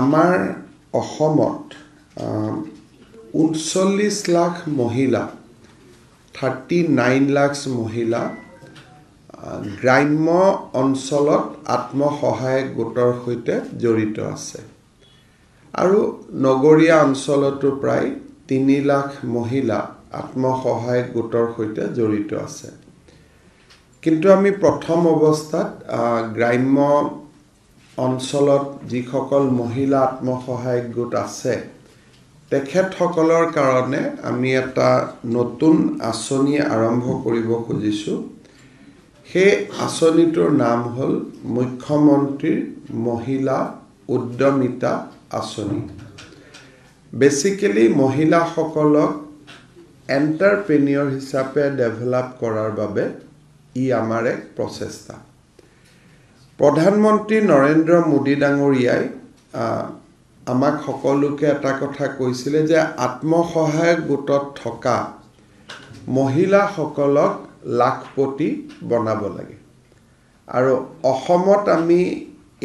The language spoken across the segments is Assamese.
আমাৰ অসমত ঊনচল্লিছ লাখ মহিলা থাৰ্টি নাইন লাখ মহিলা গ্ৰাম্য অঞ্চলত আত্মসহায়ক গোটৰ সৈতে জড়িত আছে আৰু নগৰীয়া অঞ্চলতো প্ৰায় তিনি লাখ মহিলা আত্মসহায়ক গোটৰ সৈতে জড়িত আছে কিন্তু আমি প্ৰথম অৱস্থাত গ্ৰাম্য অঞ্চলত যিসকল মহিলা আত্মসহায়ক গোট আছে তেখেতসকলৰ কাৰণে আমি এটা নতুন আঁচনি আৰম্ভ কৰিব খুজিছোঁ সেই আঁচনিটোৰ নাম হ'ল মুখ্যমন্ত্ৰীৰ মহিলা উদ্যমিতা আঁচনি বেচিকেলি মহিলাসকলক এণ্টাৰপ্ৰেনিয়ৰ হিচাপে ডেভেলপ কৰাৰ বাবে ই আমাৰ এক প্ৰচেষ্টা প্ৰধানমন্ত্ৰী নৰেন্দ্ৰ মোদী ডাঙৰীয়াই আমাক সকলোকে এটা কথা কৈছিলে যে আত্মসহায়ক গোটত থকা মহিলাসকলক লাখপতি বনাব লাগে আৰু অসমত আমি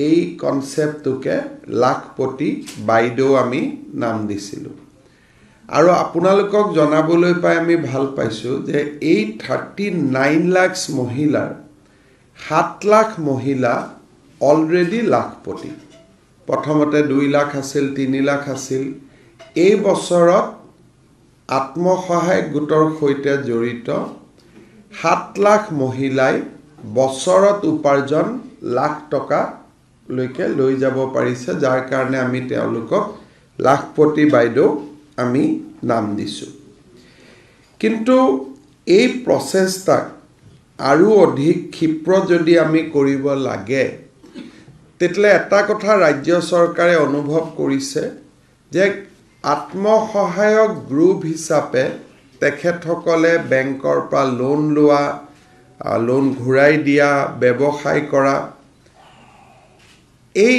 এই কনচেপ্টটোকে লাখপতি বাইদেউ আমি নাম দিছিলোঁ আৰু আপোনালোকক জনাবলৈ পাই আমি ভাল পাইছোঁ যে এই থাৰ্টি নাইন লাখছ মহিলাৰ সাত লাখ মহিলা অলৰেডি লাখপতি প্ৰথমতে দুই লাখ আছিল তিনি লাখ আছিল এই বছৰত আত্মসহায়ক গোটৰ সৈতে জড়িত সাত লাখ মহিলাই বছৰত উপাৰ্জন লাখ টকালৈকে লৈ যাব পাৰিছে যাৰ কাৰণে আমি তেওঁলোকক লাখপতি বাইদেউ আমি নাম দিছোঁ কিন্তু এই প্ৰচেষ্টাক আৰু অধিক ক্ষিপ্ৰ যদি আমি কৰিব লাগে তেতিয়াহ'লে এটা কথা ৰাজ্য চৰকাৰে অনুভৱ কৰিছে যে আত্মসহায়ক গ্ৰুপ হিচাপে তেখেতসকলে বেংকৰ পৰা লোন লোৱা লোন ঘূৰাই দিয়া ব্যৱসায় কৰা এই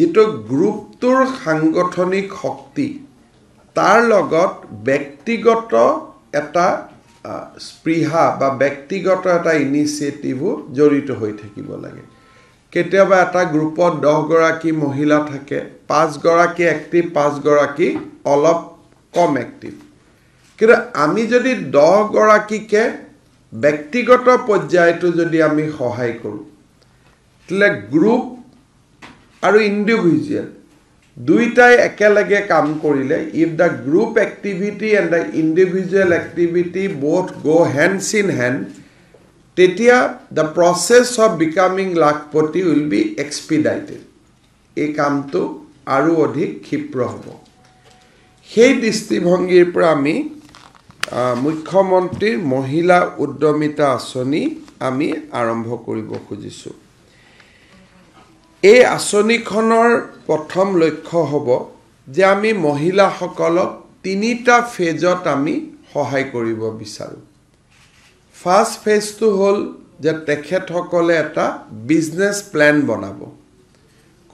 যিটো গ্ৰুপটোৰ সাংগঠনিক শক্তি তাৰ লগত ব্যক্তিগত এটা স্পৃহা বা ব্যক্তিগত এটা ইনিচিয়েটিভো জড়িত হৈ থাকিব লাগে কেতিয়াবা এটা গ্ৰুপত দহগৰাকী মহিলা থাকে পাঁচগৰাকী এক্টিভ পাঁচগৰাকী অলপ কম এক্টিভ কিন্তু আমি যদি দহগৰাকীকে ব্যক্তিগত পৰ্যায়টো যদি আমি সহায় কৰোঁ তেতিয়াহ'লে গ্ৰুপ আৰু ইণ্ডিভিজুৱেল দুইটাই একেলগে কাম কৰিলে if the group activity and the individual activity both go' hands in hand তেতিয়া the process of becoming lakhpati will be expedited এই কামটো আৰু অধিক ক্ষীপ্ৰ হ'ব সেই দৃষ্টিভংগীৰ পৰা আমি মুখ্যমন্ত্ৰীৰ মহিলা উদ্যমিতা আঁচনি আমি আৰম্ভ কৰিব খুজিছোঁ এই আঁচনিখনৰ প্ৰথম লক্ষ্য হ'ব যে আমি মহিলাসকলক তিনিটা ফেজত আমি সহায় কৰিব বিচাৰোঁ ফাৰ্ষ্ট ফেজটো হ'ল যে তেখেতসকলে এটা বিজনেছ প্লেন বনাব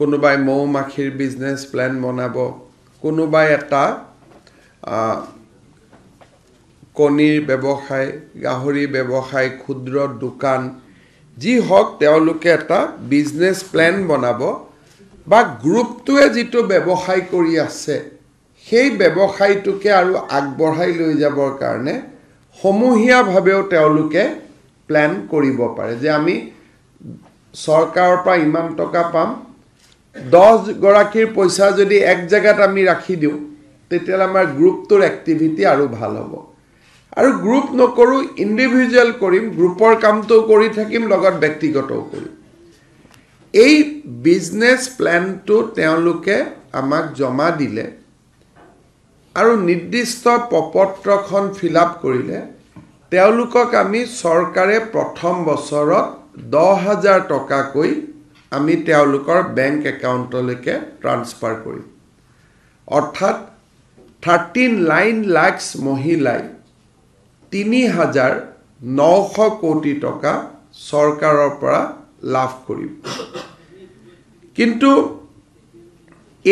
কোনোবাই মৌ মাখিৰ বিজনেছ প্লেন বনাব কোনোবাই এটা কণীৰ ব্যৱসায় গাহৰি ব্যৱসায় ক্ষুদ্ৰ দোকান যি হওক তেওঁলোকে এটা বিজনেছ প্লেন বনাব বা গ্ৰুপটোৱে যিটো ব্যৱসায় কৰি আছে সেই ব্যৱসায়টোকে আৰু আগবঢ়াই লৈ যাবৰ কাৰণে সমূহীয়াভাৱেও তেওঁলোকে প্লেন কৰিব পাৰে যে আমি চৰকাৰৰ পৰা ইমান টকা পাম দহগৰাকীৰ পইচা যদি এক জেগাত আমি ৰাখি দিওঁ তেতিয়াহ'লে আমাৰ গ্ৰুপটোৰ এক্টিভিটি আৰু ভাল হ'ব আৰু গ্ৰুপ নকৰোঁ ইণ্ডিভিজুৱেল কৰিম গ্ৰুপৰ কামটো কৰি থাকিম লগত ব্যক্তিগতও কৰিম এই বিজনেছ প্লেনটো তেওঁলোকে আমাক জমা দিলে আৰু নিৰ্দিষ্ট প্ৰপত্ৰখন ফিল আপ কৰিলে তেওঁলোকক আমি চৰকাৰে প্ৰথম বছৰত দহ হাজাৰ টকাকৈ আমি তেওঁলোকৰ বেংক একাউণ্টলৈকে ট্ৰাঞ্চফাৰ কৰিম অৰ্থাৎ থাৰ্টিন নাইন লাখছ মহিলাই তিনি হাজাৰ নশ কোটি টকা চৰকাৰৰ পৰা লাভ কৰিব কিন্তু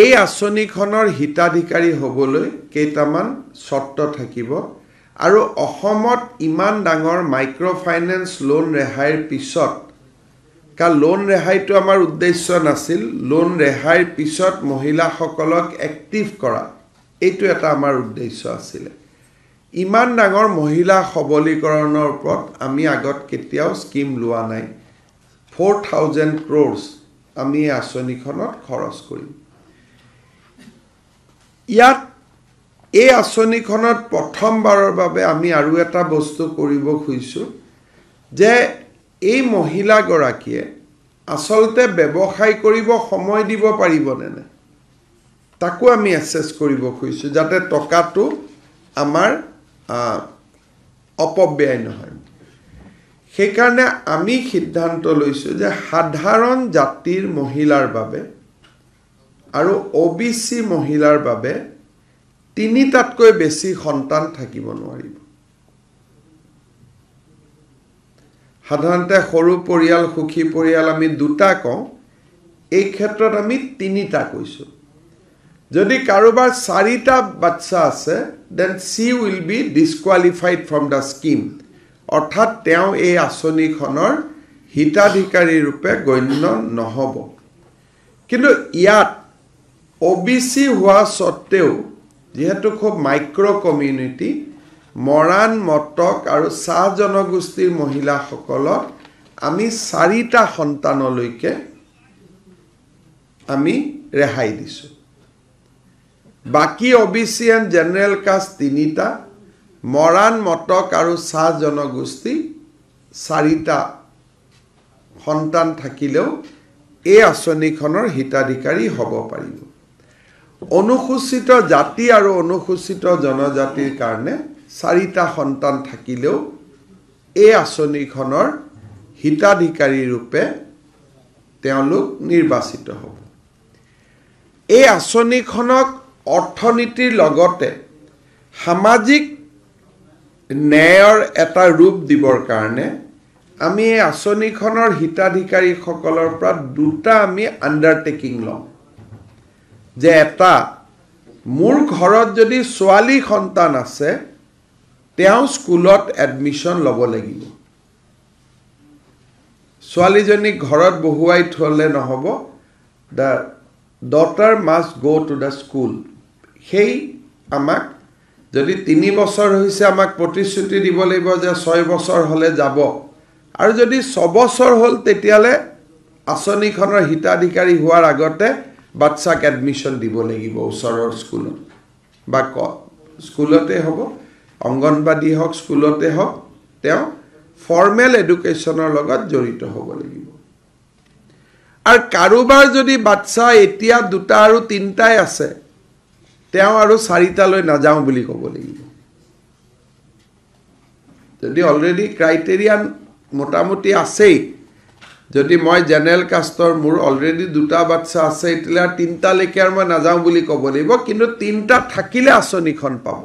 এই আঁচনিখনৰ হিতাধিকাৰী হ'বলৈ কেইটামান চৰ্ত থাকিব আৰু অসমত ইমান ডাঙৰ মাইক্ৰ' ফাইনেন্স লোন ৰেহাইৰ পিছত কা লোন ৰেহাইটো আমাৰ উদ্দেশ্য নাছিল লোন ৰেহাইৰ পিছত মহিলাসকলক এক্টিভ কৰা এইটো এটা আমাৰ উদ্দেশ্য আছিলে ইমান ডাঙৰ মহিলা সবলীকৰণৰ ওপৰত আমি আগত কেতিয়াও স্কিম লোৱা নাই ফ'ৰ থাউজেণ্ড ক্ৰ'ৰছ আমি এই আঁচনিখনত খৰচ কৰিম ইয়াত এই আঁচনিখনত প্ৰথমবাৰৰ বাবে আমি আৰু এটা বস্তু কৰিব খুজিছোঁ যে এই মহিলাগৰাকীয়ে আচলতে ব্যৱসায় কৰিব সময় দিব পাৰিবনে নাই তাকো আমি এছেছ কৰিব খুজিছোঁ যাতে টকাটো আমাৰ অপব্যয় নহয় সেইকাৰণে আমি সিদ্ধান্ত লৈছোঁ যে সাধাৰণ জাতিৰ মহিলাৰ বাবে আৰু অ বি চি মহিলাৰ বাবে তিনিটাতকৈ বেছি সন্তান থাকিব নোৱাৰিব সাধাৰণতে সৰু পৰিয়াল সুখী পৰিয়াল আমি দুটা কওঁ এই ক্ষেত্ৰত আমি তিনিটা কৈছোঁ যদি কাৰোবাৰ চাৰিটা বাচ্চা আছে then she will be disqualified from the scheme অৰ্থাৎ তেওঁ এই আঁচনিখনৰ হিতাধিকাৰীৰূপে গণ্য নহ'ব কিন্তু ইয়াত অ' বি চি হোৱা স্বত্তেও যিহেতু খুব মাইক্ৰ' কমিউনিটি মৰাণ মটক আৰু চাহ জনগোষ্ঠীৰ মহিলাসকলক আমি চাৰিটা সন্তানলৈকে আমি ৰেহাই দিছোঁ বাকী O B C and general caste তিনিটা মৰাণ মটক আৰু চাহ জনগোষ্ঠী চাৰিটা সন্তান থাকিলেও এই আঁচনিখনৰ হিতাধিকাৰী হ'ব পাৰিব অনুসূচিত জাতি আৰু অনুসূচিত জনজাতিৰ কাৰণে চাৰিটা সন্তান থাকিলেও এই আঁচনিখনৰ হিতাধিকাৰীৰূপে তেওঁলোক নিৰ্বাচিত হ'ব এই আঁচনিখনক অৰ্থনীতিৰ লগতে সামাজিক ন্যায়ৰ এটা ৰূপ দিবৰ কাৰণে আমি এই আঁচনিখনৰ হিতাধিকাৰীসকলৰ পৰা দুটা আমি আণ্ডাৰটেকিং লওঁ যে এটা মোৰ ঘৰত যদি ছোৱালী সন্তান আছে তেওঁ স্কুলত এডমিশ্যন ল'ব লাগিব ছোৱালীজনীক ঘৰত বহুৱাই থ'লে নহ'ব the daughter must go' to the school সেই আমাক যদি তিনি বছৰ হৈছে আমাক প্ৰতিশ্ৰুতি দিব লাগিব যে ছয় বছৰ হ'লে যাব আৰু যদি ছবছৰ হ'ল তেতিয়াহ'লে আঁচনিখনৰ হিতাধিকাৰী হোৱাৰ আগতে বাচ্ছাক এডমিশ্যন দিব লাগিব ওচৰৰ স্কুলত বা ক স্কুলতে হ'ব অংগনবাদী হওক স্কুলতে হওক তেওঁ ফৰ্মেল এডুকেশ্যনৰ লগত জড়িত হ'ব লাগিব আৰু কাৰোবাৰ যদি বাচ্ছা এতিয়া দুটা আৰু তিনিটাই আছে তেওঁ আৰু চাৰিটালৈ নাযাওঁ বুলি ক'ব লাগিব যদি অলৰেডি ক্ৰাইটেৰিয়ান মোটামুটি আছেই যদি মই জেনেৰেল কাষ্টৰ মোৰ অলৰেডি দুটা বাচ্ছা আছে তেতিয়াহ'লে আৰু তিনিটালৈকে আৰু মই নাযাওঁ বুলি ক'ব লাগিব কিন্তু তিনিটা থাকিলে আঁচনিখন পাব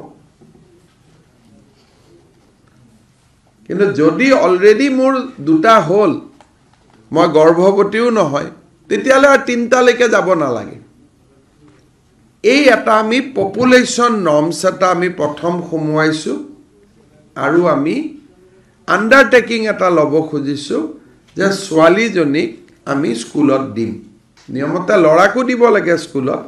কিন্তু যদি অলৰেডি মোৰ দুটা হ'ল মই গৰ্ভৱতীও নহয় তেতিয়াহ'লে আৰু তিনিটালৈকে যাব নালাগে এই এটা আমি পপুলেশ্যন নৰ্মছ এটা আমি প্ৰথম সোমোৱাইছোঁ আৰু আমি আণ্ডাৰটেকিং এটা ল'ব খুজিছোঁ যে ছোৱালীজনীক আমি স্কুলত দিম নিয়মতে ল'ৰাকো দিব লাগে স্কুলত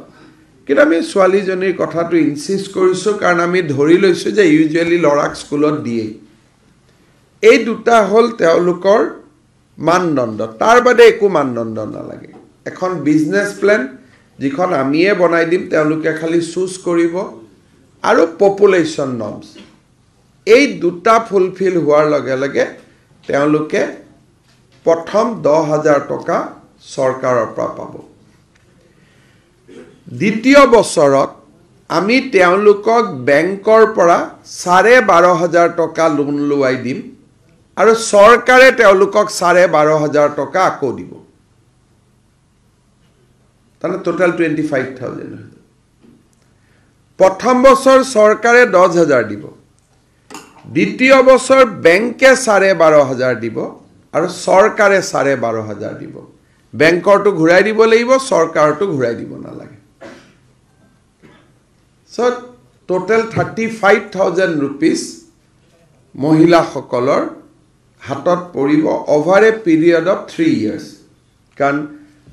কিন্তু আমি ছোৱালীজনীৰ কথাটো ইনচিষ্ট কৰিছোঁ কাৰণ আমি ধৰি লৈছোঁ যে ইউজুৱেলি ল'ৰাক স্কুলত দিয়েই এই দুটা হ'ল তেওঁলোকৰ মানদণ্ড তাৰ বাদে একো মানদণ্ড নালাগে এখন বিজনেছ প্লেন যিখন আমিয়ে বনাই দিম তেওঁলোকে খালি চুজ কৰিব আৰু পপুলেশ্যন নৰ্মছ এই দুটা ফুলফিল হোৱাৰ লগে লগে তেওঁলোকে প্ৰথম দহ হাজাৰ টকা চৰকাৰৰ পৰা পাব দ্বিতীয় বছৰত আমি তেওঁলোকক বেংকৰ পৰা চাৰে বাৰ হাজাৰ টকা লোন লোৱাই দিম আৰু চৰকাৰে তেওঁলোকক চাৰে বাৰ হাজাৰ টকা আকৌ দিব তাহলে টোটাল টুৱেণ্টি ফাইভ থাউজেণ্ড হৈ যাব প্ৰথম বছৰ চৰকাৰে দহ হাজাৰ দিব দ্বিতীয় বছৰ বেংকে চাৰে বাৰ হাজাৰ দিব আৰু চৰকাৰে চাৰে বাৰ হাজাৰ দিব বেংকৰটো ঘূৰাই দিব লাগিব চৰকাৰটো ঘূৰাই দিব নালাগে so' total thirty five thousand rupees মহিলাসকলৰ হাতত পৰিব over a period of three years কাৰণ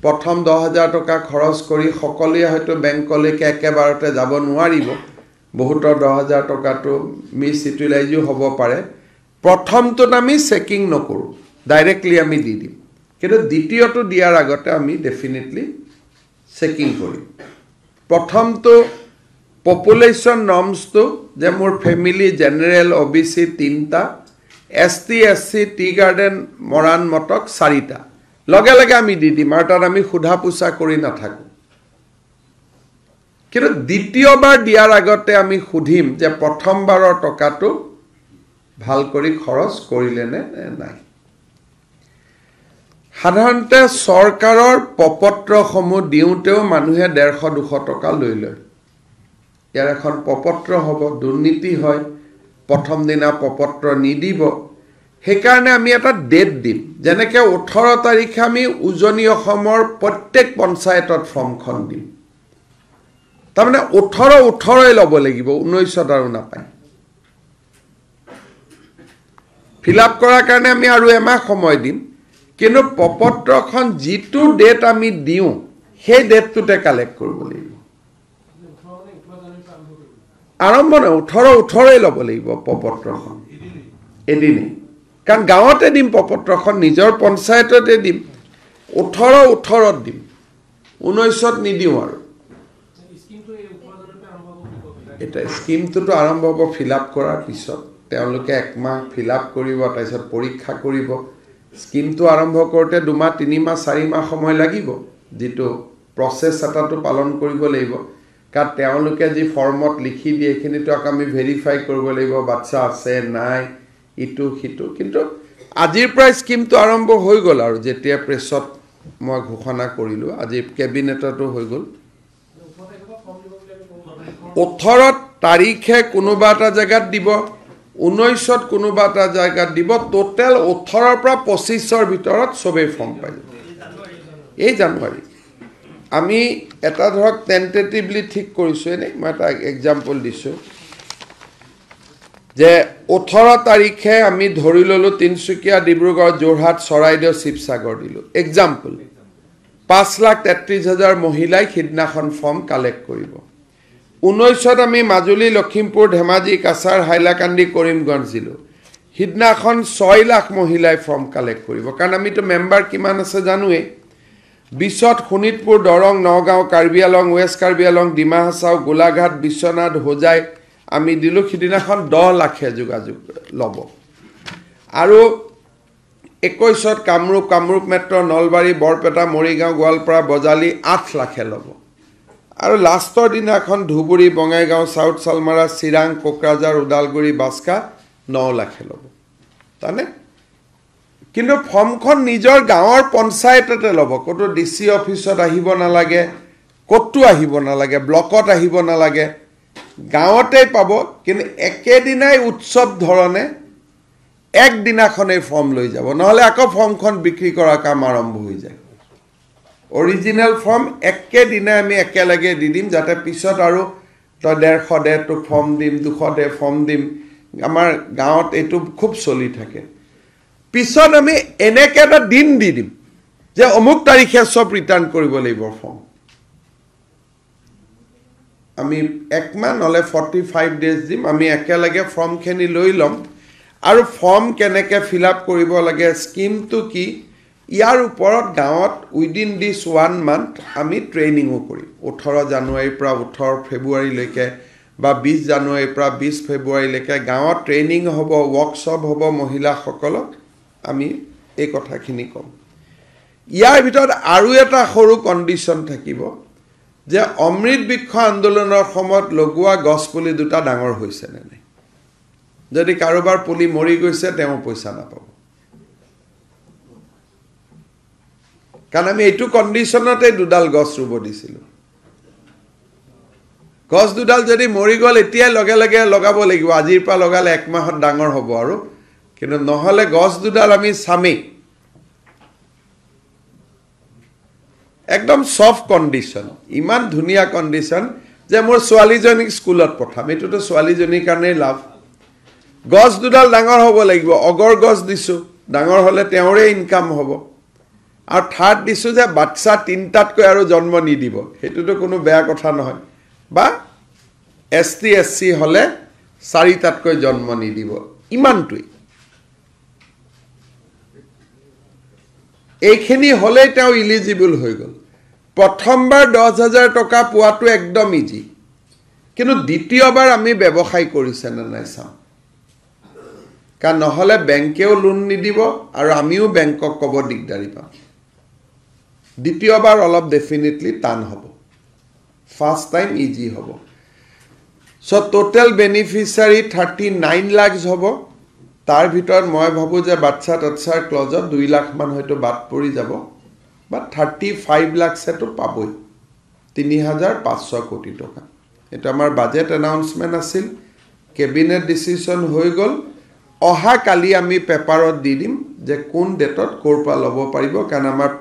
প্ৰথম দহ হাজাৰ টকা খৰচ কৰি সকলোৱে হয়তো বেংকলৈকে একেবাৰতে যাব নোৱাৰিব বহুতৰ দহ হাজাৰ টকাটো মিছ ইউটিলাইজো হ'ব পাৰে প্ৰথমটোত আমি চেকিং নকৰোঁ ডাইৰেক্টলি আমি দি দিম কিন্তু দ্বিতীয়টো দিয়াৰ আগতে আমি ডেফিনেটলি চেকিং কৰিম প্ৰথমটো পপুলেশ্যন নৰ্মছটো যে মোৰ family general O' B C তিনিটা S T S C tea garden Moran Motok চাৰিটা লগে লগে আমি দি দিম আৰু তাত আমি সোধা পোছা কৰি নাথাকোঁ কিন্তু দ্বিতীয়বাৰ দিয়াৰ আগতে আমি সুধিম যে প্ৰথমবাৰৰ টকাটো ভাল কৰি খৰচ কৰিলে নে নাই সাধাৰণতে চৰকাৰৰ প্ৰপত্ৰসমূহ দিওঁতেও মানুহে ডেৰশ দুশ টকা লৈ লয় ইয়াৰ এখন প্ৰপত্ৰ হ'ব দুৰ্নীতি হয় প্ৰথম দিনা প্ৰপত্ৰ নিদিব সেইকাৰণে আমি এটা ডেট দিম যেনেকৈ ওঠৰ তাৰিখে আমি উজনি অসমৰ প্ৰত্যেক পঞ্চায়তত ফৰ্মখন দিম তাৰমানে ওঠৰ ওঠৰই ল'ব লাগিব ঊনৈছত আৰু নাপায় ফিল আপ কৰাৰ কাৰণে আমি আৰু এমাহ সময় দিম কিন্তু পপত্ৰখন যিটো ডেট আমি দিওঁ সেই ডেটটোতে কালেক্ট কৰিব লাগিব আৰম্ভ নহয় ওঠৰ ওঠৰেই ল'ব লাগিব প্ৰপত্ৰখন এদিনেই কাৰণ গাঁৱতে দিম পপত্ৰখন নিজৰ পঞ্চায়ততে দিম ওঠৰ ওঠৰত দিম ঊনৈছত নিদিওঁ আৰু এতিয়া স্কিমটোতো আৰম্ভ হ'ব ফিল আপ কৰাৰ পিছত তেওঁলোকে একমাহ ফিল আপ কৰিব তাৰপিছত পৰীক্ষা কৰিব স্কিমটো আৰম্ভ কৰোঁতে দুমাহ তিনিমাহ চাৰিমাহ সময় লাগিব যিটো প্ৰচেছ এটাটো পালন কৰিব লাগিব কাৰণ তেওঁলোকে যি ফৰ্মত লিখি দিয়ে সেইখিনিটো আকৌ আমি ভেৰিফাই কৰিব লাগিব বাচ্ছা আছে নাই ইটো সিটো কিন্তু আজিৰ পৰাই স্কিমটো আৰম্ভ হৈ গ'ল আৰু যেতিয়া প্ৰেছত মই ঘোষণা কৰিলোঁ আজি কেবিনেটতো হৈ গ'ল ওঠৰ তাৰিখে কোনোবা এটা জেগাত দিব ঊনৈছত কোনোবা এটা জেগাত দিব টোটেল ওঠৰৰ পৰা পঁচিছৰ ভিতৰত চবেই ফৰ্ম পাই যাব এই জানুৱাৰী আমি এটা ধৰক টেণ্টেটিভলি ঠিক কৰিছোঁ এনেই মই এটা এক্সাম্পল দিছোঁ যে ওঠৰ তাৰিখে আমি ধৰি ল'লোঁ তিনিচুকীয়া ডিব্ৰুগড় যোৰহাট চৰাইদেউ শিৱসাগৰ দিলোঁ এক্সাম্পল পাঁচ লাখ তেত্ৰিছ হাজাৰ মহিলাই সিদিনাখন ফৰ্ম কালেক্ট কৰিব ঊনৈছত আমি মাজুলী লখিমপুৰ ধেমাজি কাছাৰ হাইলাকান্দি কৰিমগঞ্জ দিলোঁ সিদিনাখন ছয় লাখ মহিলাই ফৰ্ম কালেক্ট কৰিব কাৰণ আমিতো মেম্বাৰ কিমান আছে জানোৱেই বিছত শোণিতপুৰ দৰং নগাঁও কাৰ্বি আলং ৱেষ্ট কাৰ্বি আলং ডিমা হাচাও গোলাঘাট বিশ্বনাথ হোজাই আমি দিলোঁ সিদিনাখন দহ লাখে যোগাযোগ ল'ব আৰু একৈছত কামৰূপ কামৰূপ মেট্ৰ নলবাৰী বৰপেটা মৰিগাঁও গোৱালপাৰা বজালি আঠ লাখে ল'ব আৰু লাষ্টৰ দিনাখন ধুবুৰী বঙাইগাঁও চাউথ চালমাৰা চিৰাং কোকৰাঝাৰ ওদালগুৰি বাস্কা ন লাখে ল'ব তাৰমানে কিন্তু ফৰ্মখন নিজৰ গাঁৱৰ পঞ্চায়ততে ল'ব ক'তো ডি চি অফিচত আহিব নালাগে ক'তো আহিব নালাগে ব্লকত আহিব নালাগে গাঁৱতে পাব কিন্তু একেদিনাই উৎসৱ ধৰণে একদিনাখনেই ফৰ্ম লৈ যাব নহ'লে আকৌ ফৰ্মখন বিক্ৰী কৰা কাম আৰম্ভ হৈ যায় অৰিজিনেল ফৰ্ম একেদিনাই আমি একেলগে দি দিম যাতে পিছত আৰু তই ডেৰশ ডেৰ তোক ফৰ্ম দিম দুশ ডেৰ ফৰ্ম দিম আমাৰ গাঁৱত এইটো খুব চলি থাকে পিছত আমি এনেকৈ এটা দিন দি দিম যে অমুক তাৰিখে চব ৰিটাৰ্ণ কৰিব লাগিব ফৰ্ম আমি একমাহ নহ'লে ফৰ্টি ফাইভ ডেজ দিম আমি একেলগে ফৰ্মখিনি লৈ ল'ম আৰু ফৰ্ম কেনেকৈ ফিল আপ কৰিব লাগে স্কীমটো কি ইয়াৰ ওপৰত গাঁৱত উইদিন দিছ ওৱান মান্থ আমি ট্ৰেইনিঙো কৰিম ওঠৰ জানুৱাৰীৰ পৰা ওঠৰ ফেব্ৰুৱাৰীলৈকে বা বিছ জানুৱাৰীৰ পৰা বিছ ফেব্ৰুৱাৰীলৈকে গাঁৱত ট্ৰেইনিং হ'ব ৱৰ্কশ্বপ হ'ব মহিলাসকলক আমি এই কথাখিনি ক'ম ইয়াৰ ভিতৰত আৰু এটা সৰু কণ্ডিশ্যন থাকিব যে অমৃত বৃক্ষ আন্দোলনৰ সময়ত লগোৱা গছপুলি দুটা ডাঙৰ হৈছেনে নাই যদি কাৰোবাৰ পুলি মৰি গৈছে তেওঁ পইচা নাপাব কাৰণ আমি এইটো কণ্ডিশ্যনতে দুডাল গছ ৰুব দিছিলোঁ গছ দুডাল যদি মৰি গ'ল এতিয়াই লগে লগে লগাব লাগিব আজিৰ পৰা লগালে একমাহত ডাঙৰ হ'ব আৰু কিন্তু নহ'লে গছ দুডাল আমি চামেই একদম চফ্ট কণ্ডিশ্যন ইমান ধুনীয়া কণ্ডিশ্যন যে মোৰ ছোৱালীজনীক স্কুলত পঠাম এইটোতো ছোৱালীজনীৰ কাৰণেই লাভ গছ দুডাল ডাঙৰ হ'ব লাগিব অগৰ গছ দিছোঁ ডাঙৰ হ'লে তেওঁৰে ইনকাম হ'ব আৰু থাৰ্ড দিছোঁ যে বাচ্ছা তিনিটাতকৈ আৰু জন্ম নিদিব সেইটোতো কোনো বেয়া কথা নহয় বা এছ টি এছ চি হ'লে চাৰিটাতকৈ জন্ম নিদিব ইমানটোৱেই এইখিনি হ'লেই তেওঁ ইলিজিবল হৈ গ'ল প্ৰথমবাৰ দহ হাজাৰ টকা পোৱাটো একদম ইজি কিন্তু দ্বিতীয়বাৰ আমি ব্যৱসায় কৰিছেনে নাই চাওঁ কাৰণ নহ'লে বেংকেও লোন নিদিব আৰু আমিও বেংকক ক'ব দিগদাৰি পাম দ্বিতীয়বাৰ অলপ ডেফিনেটলি টান হ'ব ফাৰ্ষ্ট টাইম ইজি হ'ব so' total beneficiary thirty nine lakhs হ'ব তাৰ ভিতৰত মই ভাবোঁ যে বাচ্ছা তৎসাৰ ক্লজত দুই লাখমান হয়তো বাট পৰি যাব বা থাৰ্টি ফাইভ লাখ ছেটৰ পাবই তিনি হাজাৰ পাঁচশ কোটি টকা এইটো আমাৰ বাজেট এনাউন্সমেণ্ট আছিল কেবিনেট ডিচিশ্যন হৈ গ'ল অহাকালি আমি পেপাৰত দি দিম যে কোন ডেটত ক'ৰ পৰা ল'ব পাৰিব কাৰণ আমাৰ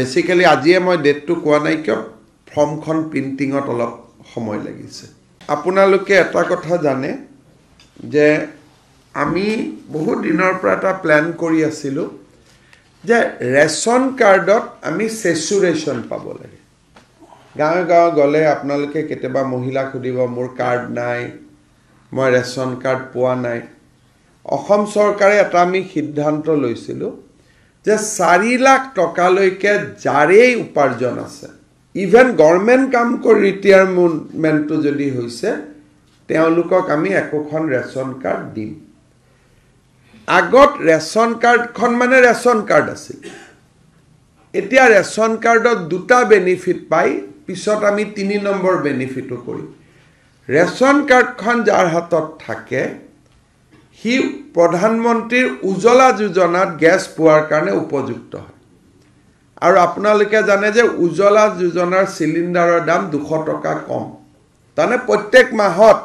বেচিকেলি আজিয়ে মই ডেটটো কোৱা নাই কিয় ফৰ্মখন প্ৰিণ্টিঙত অলপ সময় লাগিছে আপোনালোকে এটা কথা জানে যে আমি বহুত দিনৰ পৰা এটা প্লেন কৰি আছিলোঁ যে ৰেচন কাৰ্ডত আমি চেচুৰেশ্যন পাব লাগে গাঁৱে গাঁৱে গ'লে আপোনালোকে কেতিয়াবা মহিলাক সুধিব মোৰ কাৰ্ড নাই মই ৰেচন কাৰ্ড পোৱা নাই অসম চৰকাৰে এটা আমি সিদ্ধান্ত লৈছিলোঁ যে চাৰি লাখ টকালৈকে যাৰেই উপাৰ্জন আছে ইভেন গভৰ্ণমেণ্ট কাম কৰি ৰিটায়াৰমেণ্টটো যদি হৈছে তেওঁলোকক আমি একোখন ৰেচন কাৰ্ড দিম আগত ৰেচন কাৰ্ডখন মানে ৰেচন কাৰ্ড আছিল এতিয়া ৰেচন কাৰ্ডত দুটা বেনিফিট পাই পিছত আমি তিনি নম্বৰ বেনিফিটো কৰিম ৰেচন কাৰ্ডখন যাৰ হাতত থাকে সি প্ৰধানমন্ত্ৰীৰ উজ্বলা যোজনাত গেছ পোৱাৰ কাৰণে উপযুক্ত হয় আৰু আপোনালোকে জানে যে উজ্বলা যোজনাৰ চিলিণ্ডাৰৰ দাম দুশ টকা কম তাৰমানে প্ৰত্যেক মাহত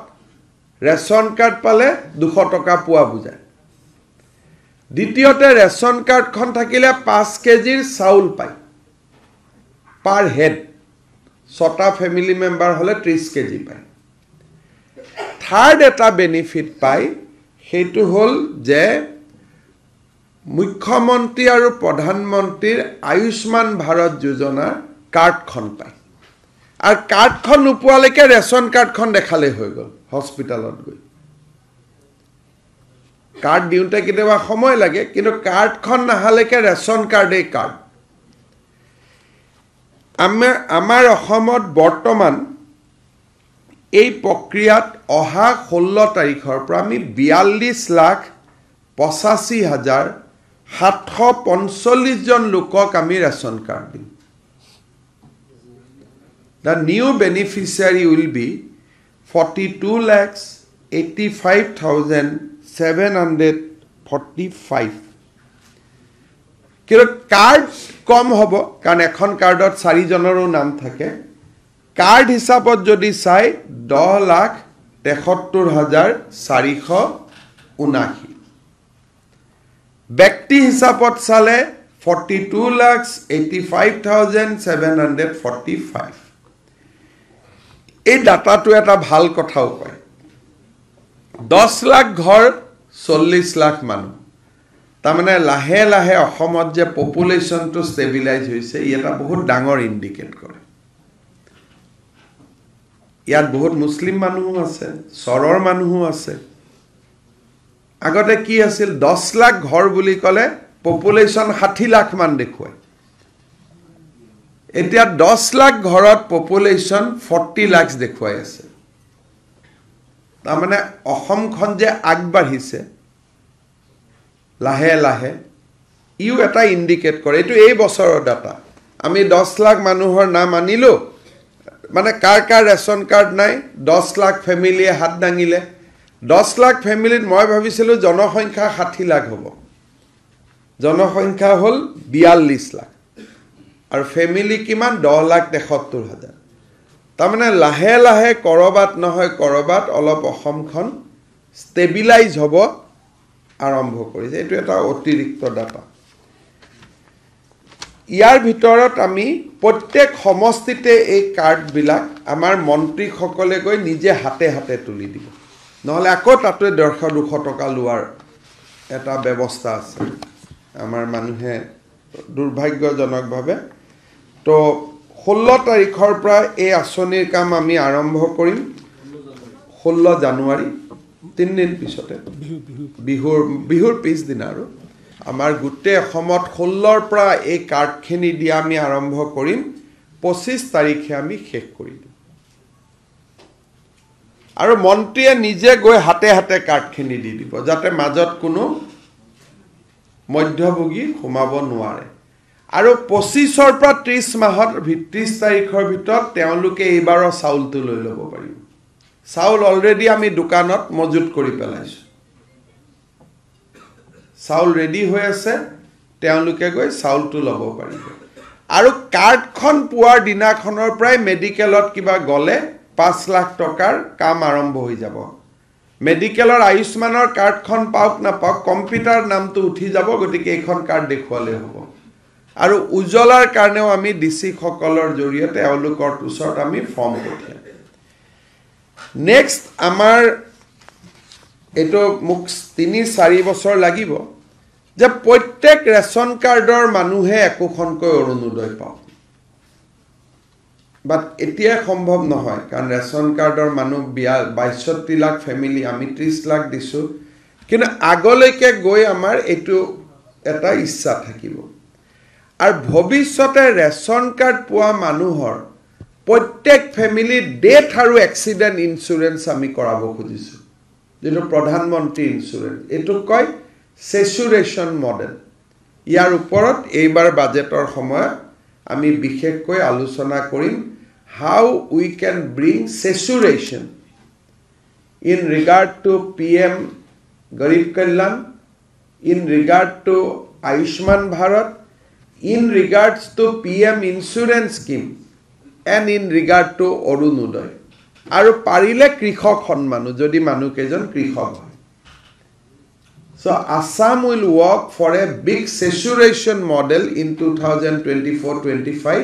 ৰেচন কাৰ্ড পালে দুশ টকা পোৱা বুজায় দ্বিতীয়তে ৰেচন কাৰ্ডখন থাকিলে পাঁচ কেজিৰ চাউল পায় পাৰ হেড ছটা ফেমিলি মেম্বাৰ হ'লে ত্ৰিছ কেজি পায় থাৰ্ড এটা বেনিফিট পায় সেইটো হ'ল যে মুখ্যমন্ত্ৰী আৰু প্ৰধানমন্ত্ৰীৰ আয়ুষ্মান ভাৰত যোজনাৰ কাৰ্ডখন পায় আৰু কাৰ্ডখন নোপোৱালৈকে ৰেচন কাৰ্ডখন দেখালেই হৈ গ'ল হস্পিটেলত গৈ কাৰ্ড দিওঁতে কেতিয়াবা সময় লাগে কিন্তু কাৰ্ডখন নাহালৈকে ৰেচন কাৰ্ডেই কাৰ্ড আমাৰ আমাৰ অসমত বৰ্তমান এই প্ৰক্ৰিয়াত অহা ষোল্ল তাৰিখৰ পৰা আমি বিয়াল্লিছ লাখ পঁচাশী হাজাৰ সাতশ পঞ্চল্লিছজন লোকক আমি ৰেচন কাৰ্ড দিম the new beneficiary will be forty two lakhs eighty five thousand seven hundred forty five কিন্তু কাৰ্ড কম হ'ব কাৰণ এখন কাৰ্ডত চাৰিজনৰো নাম থাকে কাৰ্ড হিচাপত যদি চাই দহ লাখ তেসত্তৰ হাজাৰ চাৰিশ ঊনাশী ব্যক্তি হিচাপত চালে forty two lakhs eighty five thousand seven hundred forty five এই ডাটাটো এটা ভাল কথাও কয় দহ লাখ ঘৰ চল্লিছ লাখ মানুহ তাৰমানে লাহে লাহে অসমত যে পপুলেশ্যনটো ষ্টেবিলাইজ হৈছে ই এটা বহুত ডাঙৰ ইণ্ডিকেট কৰে ইয়াত বহুত মুছলিম মানুহো আছে চৰৰ মানুহো আছে আগতে কি আছিল দহ লাখ ঘৰ বুলি ক'লে পপুলেশ্যন ষাঠি লাখ মান দেখুৱায় এতিয়া দহ লাখ ঘৰত পপুলেশ্যন ফৰ্টি লাখ দেখুৱাই আছে তাৰমানে অসমখন যে আগবাঢ়িছে লাহে লাহে ইও এটা ইণ্ডিকেট কৰে এইটো এই বছৰৰ ডাটা আমি দহ লাখ মানুহৰ নাম আনিলোঁ মানে কাৰ কাৰ ৰেচন কাৰ্ড নাই দহ লাখ ফেমিলিয়ে হাত দাঙিলে দহ লাখ ফেমিলিত মই ভাবিছিলোঁ জনসংখ্যা ষাঠি লাখ হ'ব জনসংখ্যা হ'ল বিয়াল্লিছ লাখ আৰু ফেমিলি কিমান দহ লাখ তেসত্তৰ হাজাৰ তাৰমানে লাহে লাহে ক'ৰবাত নহয় ক'ৰবাত অলপ অসমখন ষ্টেবিলাইজ হ'ব আৰম্ভ কৰিছে এইটো এটা অতিৰিক্ত ডাটা ইয়াৰ ভিতৰত আমি প্ৰত্যেক সমষ্টিতে এই কাৰ্ডবিলাক আমাৰ মন্ত্ৰীসকলে গৈ নিজে হাতে হাতে তুলি দিব নহ'লে আকৌ তাতে ডেৰশ দুশ টকা লোৱাৰ এটা ব্যৱস্থা আছে আমাৰ মানুহে দুৰ্ভাগ্যজনকভাৱে তো ষোল্ল তাৰিখৰ পৰা এই আঁচনিৰ কাম আমি আৰম্ভ কৰিম ষোল্ল জানুৱাৰী তিনিদিন পিছতে বিহুৰ বিহুৰ পিছদিনা আৰু আমাৰ গোটেই অসমত ষোল্লৰ পৰা এই কাৰ্ডখিনি দিয়া আমি আৰম্ভ কৰিম পঁচিছ তাৰিখে আমি শেষ কৰি দিম আৰু মন্ত্ৰীয়ে নিজে গৈ হাতে হাতে কাৰ্ডখিনি দি দিব যাতে মাজত কোনো মধ্যভোগী সোমাব নোৱাৰে আৰু পঁচিছৰ পৰা ত্ৰিছ মাহত ত্ৰিছ তাৰিখৰ ভিতৰত তেওঁলোকে এইবাৰৰ চাউলটো লৈ ল'ব পাৰিব চাউল অলৰেডি আমি দোকানত মজুত কৰি পেলাইছোঁ চাউল ৰেডি হৈ আছে তেওঁলোকে গৈ চাউলটো ল'ব পাৰিব আৰু কাৰ্ডখন পোৱাৰ দিনাখনৰ পৰাই মেডিকেলত কিবা গ'লে পাঁচ লাখ টকাৰ কাম আৰম্ভ হৈ যাব মেডিকেলৰ আয়ুষ্মানৰ কাৰ্ডখন পাওক নাপাওক কম্পিউটাৰ নামটো উঠি যাব গতিকে এইখন কাৰ্ড দেখুৱালেই হ'ব আৰু উজ্বলাৰ কাৰণেও আমি ডি চিসকলৰ জৰিয়তে এওঁলোকৰ ওচৰত আমি ফৰ্ম পঠিয়াম নেক্সট আমাৰ এইটো মোক তিনি চাৰি বছৰ লাগিব যে প্ৰত্যেক ৰেচন কাৰ্ডৰ মানুহে একোখনকৈ অৰুণোদয় পাওঁ বাট এতিয়াই সম্ভৱ নহয় কাৰণ ৰেচন কাৰ্ডৰ মানুহ বিয়া বাইছত্ৰি লাখ ফেমিলি আমি ত্ৰিছ লাখ দিছোঁ কিন্তু আগলৈকে গৈ আমাৰ এইটো এটা ইচ্ছা থাকিব আৰু ভৱিষ্যতে ৰেচন কাৰ্ড পোৱা মানুহৰ প্ৰত্যেক ফেমিলিত ডেথ আৰু এক্সিডেণ্ট ইঞ্চুৰেঞ্চ আমি কৰাব খুজিছোঁ যিটো প্ৰধানমন্ত্ৰী ইঞ্চুৰেঞ্চ এইটোক কয় চেচুৰেশ্যন মডেল ইয়াৰ ওপৰত এইবাৰ বাজেটৰ সময়ত আমি বিশেষকৈ আলোচনা কৰিম how we can bring saturation in regard to P M Garib Kalyan in regard to Ayushman Bharat in regards to PM insurance scheme and in regard to Arunodoy. আৰু পাৰিলে কৃষক সন্মানো যদি মানুহকেইজন কৃষক হয় so' Assam will work for a big saturation model in two thousand twenty four twenty five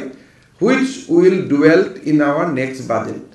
which will dwelt in our next budget